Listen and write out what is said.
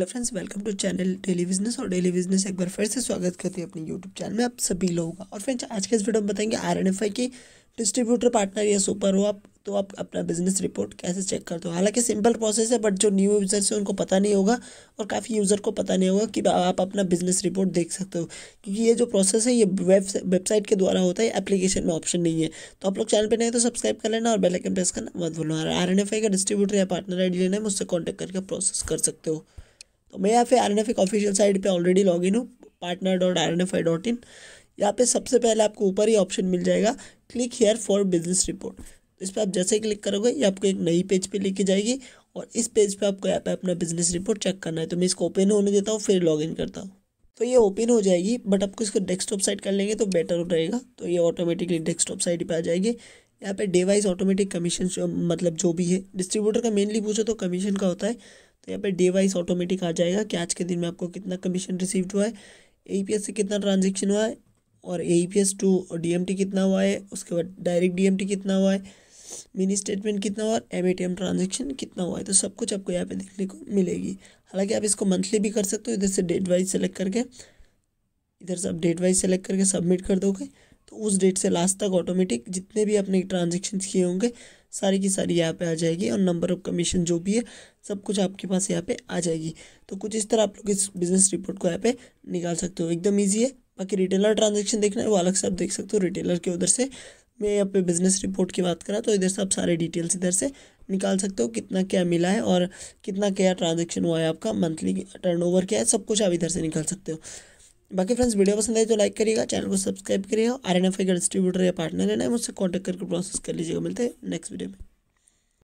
hello friends welcome to channel daily business और daily business एक बार फिर से स्वागत करते हैं अपने यूट्यूब चैनल में आप सभी लोगों का और फ्रेंड्स आज के इस वीडियो में बताएंगे आर एन एफ आई की डिस्ट्रीब्यूटर पार्टनर या सुपर हो आप तो आप अपना बिजनेस रिपोर्ट कैसे चेक करते हो हालांकि सिंपल प्रोसेस है बट जो न्यू यूज़र्स हैं उनको पता नहीं होगा और काफ़ी यूज़र को पता नहीं होगा कि आप अपना बिजनेस रिपोर्ट देख सकते हो क्योंकि ये जो प्रोसेस है ये वेब वेबसाइट के द्वारा होता है एप्लीकेशन में ऑप्शन नहीं है तो आप लोग चैनल पर नहीं तो सब्सक्राइब कर लेना और बेलाइकन प्रेस करना मत भूलना आर एन एफ आई का डिस्ट्रीब्यूटर या पार्टनर आई डी लेना है मुझसे कॉन्टैक्ट करके प्रोसेस कर सकते हो तो मैं यहाँ पे R N F official site पर ऑलरेडी लॉग इन हूँ partner dot R N F I dot in यहाँ पर सबसे पहले आपको ऊपर ही ऑप्शन मिल जाएगा click here for business report इस पर आप जैसे क्लिक करोगे ये आपको एक नई पेज पे लेके जाएगी और इस पेज पे आपको यहाँ पे अपना बिजनेस रिपोर्ट चेक करना है तो मैं इसको ओपन होने देता हूँ फिर लॉग इन करता हूँ तो ये ओपन हो जाएगी बट आपको इसको डेस्कटॉप साइट कर लेंगे तो बेटर रहेगा तो ये ऑटोमेटिकली डेस्कटॉप साइट पे आ जाएगी यहाँ पे डिवाइस ऑटोमेटिक कमीशन मतलब जो भी है डिस्ट्रीब्यूटर का मेनली पूछो तो कमीशन का होता है यहाँ पे डे वाइज ऑटोमेटिक आ जाएगा कि आज के दिन में आपको कितना कमीशन रिसीव हुआ है ए से कितना ट्रांजेक्शन हुआ है और ए टू डी कितना हुआ है उसके बाद डायरेक्ट डी कितना हुआ है मिनी स्टेटमेंट कितना हुआ M A T M transaction कितना हुआ है तो सब कुछ आपको यहाँ पे देखने को मिलेगी हालांकि आप इसको मंथली भी कर सकते हो इधर से डेट वाइज सेलेक्ट करके इधर से आप डेट वाइज सेलेक्ट करके सबमिट कर दोगे तो उस डेट से लास्ट तक ऑटोमेटिक जितने भी आपने ट्रांजेक्शन किए होंगे सारी की सारी यहाँ पे आ जाएगी और नंबर ऑफ कमीशन जो भी है सब कुछ आपके पास यहाँ पे आ जाएगी तो कुछ इस तरह आप लोग इस बिजनेस रिपोर्ट को यहाँ पे निकाल सकते हो एकदम ईजी है बाकी रिटेलर ट्रांजेक्शन देखना है वो अलग से आप देख सकते हो रिटेलर के उधर से मैं यहाँ पे बिजनेस रिपोर्ट की बात करा तो इधर से आप सारे डिटेल्स इधर से निकाल सकते हो कितना क्या मिला है और कितना क्या ट्रांजेक्शन हुआ है आपका मंथली टर्नओवर क्या है सब कुछ आप इधर से निकाल सकते हो बाकी फ्रेंड्स वीडियो पसंद आई तो लाइक करिएगा चैनल को सब्सक्राइब करिएगा आर एन एफ आई का डिस्ट्रीब्यूटर या पार्टनर है ना मुझसे कॉन्टैक्ट करके प्रोसेस कर लीजिएगा मिलते हैं नेक्स्ट वीडियो में